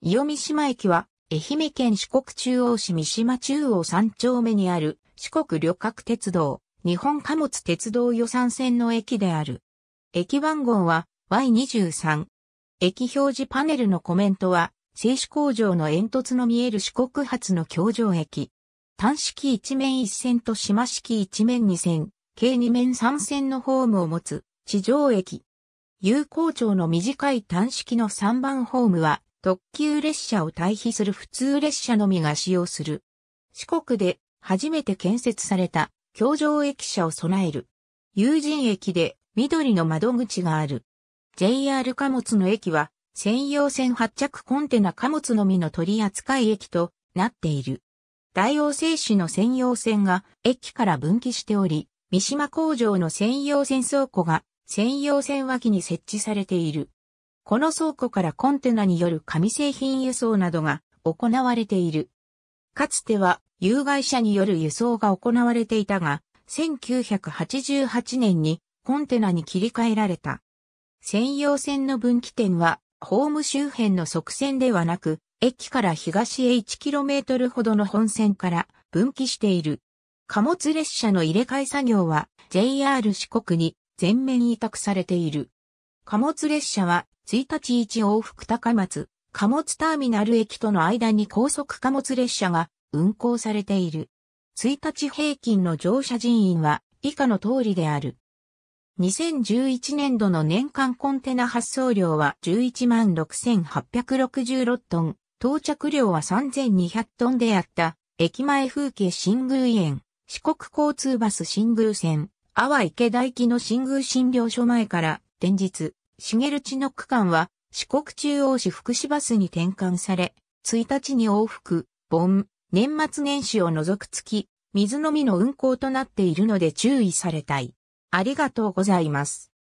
伊予三島駅は、愛媛県四国中央市三島中央三丁目にある四国旅客鉄道、日本貨物鉄道予算線の駅である。駅番号は Y23。駅表示パネルのコメントは、製紙工場の煙突の見える四国発の橋上駅。単式一面一線と島式一面二線、計二面三線のホームを持つ地上駅。有効町の短い単式の3番ホームは特急列車を対比する普通列車のみが使用する。四国で初めて建設された橋上駅舎を備える。有人駅で緑の窓口がある。JR 貨物の駅は専用線発着コンテナ貨物のみの取扱い駅となっている。大王製紙の専用線が駅から分岐しており、三島工場の専用線倉庫が専用線脇に設置されている。この倉庫からコンテナによる紙製品輸送などが行われている。かつては有害者による輸送が行われていたが、1988年にコンテナに切り替えられた。専用線の分岐点は、ホーム周辺の側線ではなく、駅から東へ 1km ほどの本線から分岐している。貨物列車の入れ替え作業は JR 四国に全面委託されている。貨物列車は1日一往復高松、貨物ターミナル駅との間に高速貨物列車が運行されている。1日平均の乗車人員は以下の通りである。2011年度の年間コンテナ発送量は116,866トン、到着量は3200トンであった、駅前風景新宮園、四国交通バス新宮線、阿波池大木の新宮診療所前から、連日、茂地の区間は四国中央市福祉バスに転換され、1日に往復、盆、年末年始を除く月、水のみの運行となっているので注意されたい。ありがとうございます。